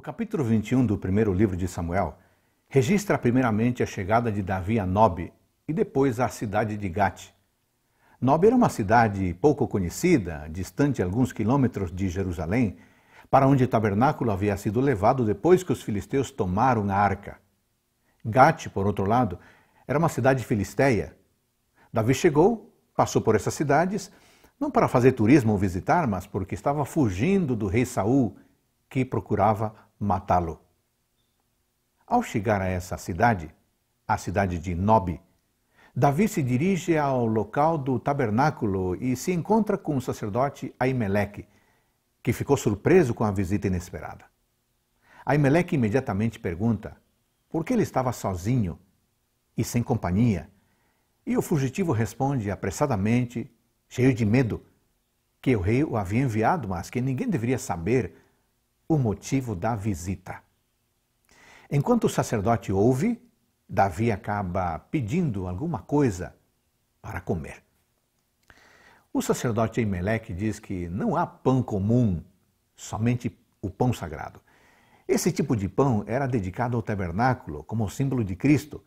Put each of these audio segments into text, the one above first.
O capítulo 21 do primeiro livro de Samuel registra primeiramente a chegada de Davi a Nob e depois à cidade de Gate. Nob era uma cidade pouco conhecida, distante alguns quilômetros de Jerusalém, para onde o tabernáculo havia sido levado depois que os filisteus tomaram a arca. Gate, por outro lado, era uma cidade filisteia. Davi chegou, passou por essas cidades, não para fazer turismo ou visitar, mas porque estava fugindo do rei Saul, que procurava matá-lo. Ao chegar a essa cidade, a cidade de Nob, Davi se dirige ao local do tabernáculo e se encontra com o sacerdote Aimeleque, que ficou surpreso com a visita inesperada. Aimeleque imediatamente pergunta por que ele estava sozinho e sem companhia, e o fugitivo responde apressadamente, cheio de medo, que o rei o havia enviado, mas que ninguém deveria saber o motivo da visita. Enquanto o sacerdote ouve, Davi acaba pedindo alguma coisa para comer. O sacerdote Emelec diz que não há pão comum, somente o pão sagrado. Esse tipo de pão era dedicado ao tabernáculo como símbolo de Cristo,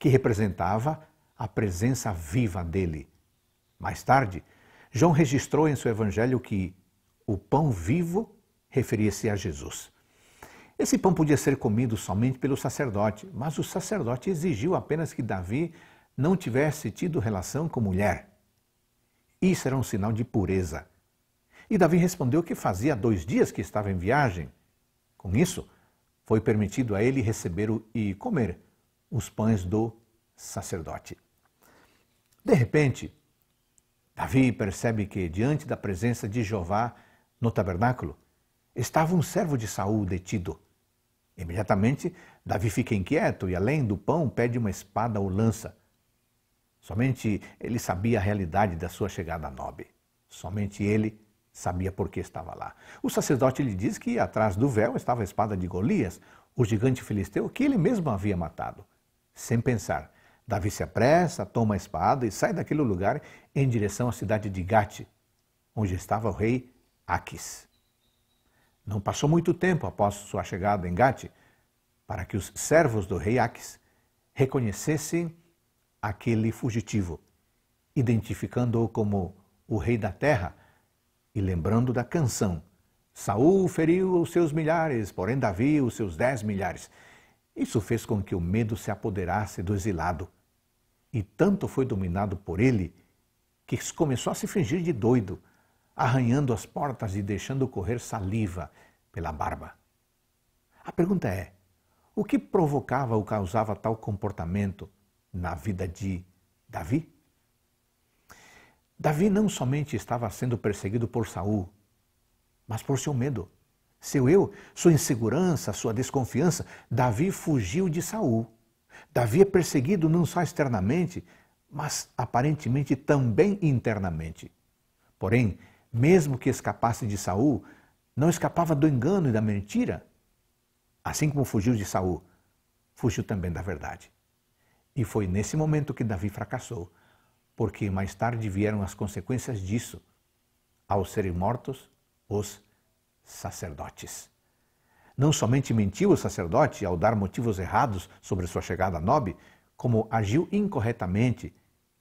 que representava a presença viva dele. Mais tarde, João registrou em seu evangelho que o pão vivo referia-se a Jesus. Esse pão podia ser comido somente pelo sacerdote, mas o sacerdote exigiu apenas que Davi não tivesse tido relação com mulher. Isso era um sinal de pureza. E Davi respondeu que fazia dois dias que estava em viagem. Com isso, foi permitido a ele receber e comer os pães do sacerdote. De repente, Davi percebe que, diante da presença de Jeová no tabernáculo, estava um servo de Saul detido. Imediatamente, Davi fica inquieto e, além do pão, pede uma espada ou lança. Somente ele sabia a realidade da sua chegada a Nob. Somente ele sabia por que estava lá. O sacerdote lhe diz que atrás do véu estava a espada de Golias, o gigante filisteu que ele mesmo havia matado. Sem pensar, Davi se apressa, toma a espada e sai daquele lugar em direção à cidade de Gate, onde estava o rei Aquis. Não passou muito tempo após sua chegada em Gate para que os servos do rei Aques reconhecessem aquele fugitivo, identificando-o como o rei da terra e lembrando da canção. Saul feriu os seus milhares, porém Davi os seus dez milhares. Isso fez com que o medo se apoderasse do exilado. E tanto foi dominado por ele que começou a se fingir de doido arranhando as portas e deixando correr saliva pela barba. A pergunta é: o que provocava ou causava tal comportamento na vida de Davi? Davi não somente estava sendo perseguido por Saul, mas por seu medo, seu eu, sua insegurança, sua desconfiança. Davi fugiu de Saul. Davi é perseguido não só externamente, mas aparentemente também internamente. Porém, mesmo que escapasse de Saul, não escapava do engano e da mentira. Assim como fugiu de Saul, fugiu também da verdade. E foi nesse momento que Davi fracassou, porque mais tarde vieram as consequências disso, ao serem mortos os sacerdotes. Não somente mentiu o sacerdote ao dar motivos errados sobre sua chegada a Nob, como agiu incorretamente,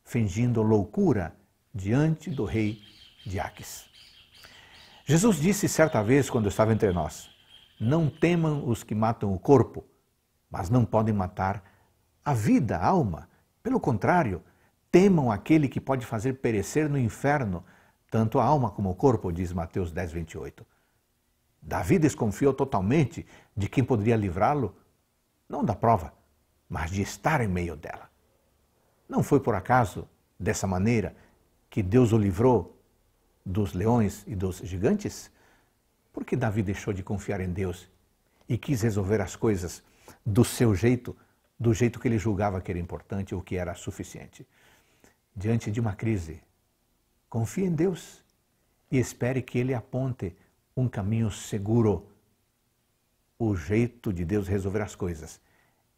fingindo loucura diante do rei de Jesus disse certa vez, quando estava entre nós: Não temam os que matam o corpo, mas não podem matar a vida, a alma. Pelo contrário, temam aquele que pode fazer perecer no inferno tanto a alma como o corpo, diz Mateus 10, 28. Davi desconfiou totalmente de quem poderia livrá-lo, não da prova, mas de estar em meio dela. Não foi por acaso, dessa maneira, que Deus o livrou dos leões e dos gigantes? Porque Davi deixou de confiar em Deus e quis resolver as coisas do seu jeito, do jeito que ele julgava que era importante ou que era suficiente. Diante de uma crise, confie em Deus e espere que ele aponte um caminho seguro. O jeito de Deus resolver as coisas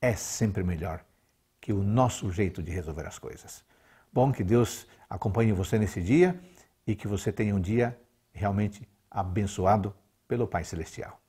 é sempre melhor que o nosso jeito de resolver as coisas. Bom, que Deus acompanhe você nesse dia e que você tenha um dia realmente abençoado pelo Pai Celestial.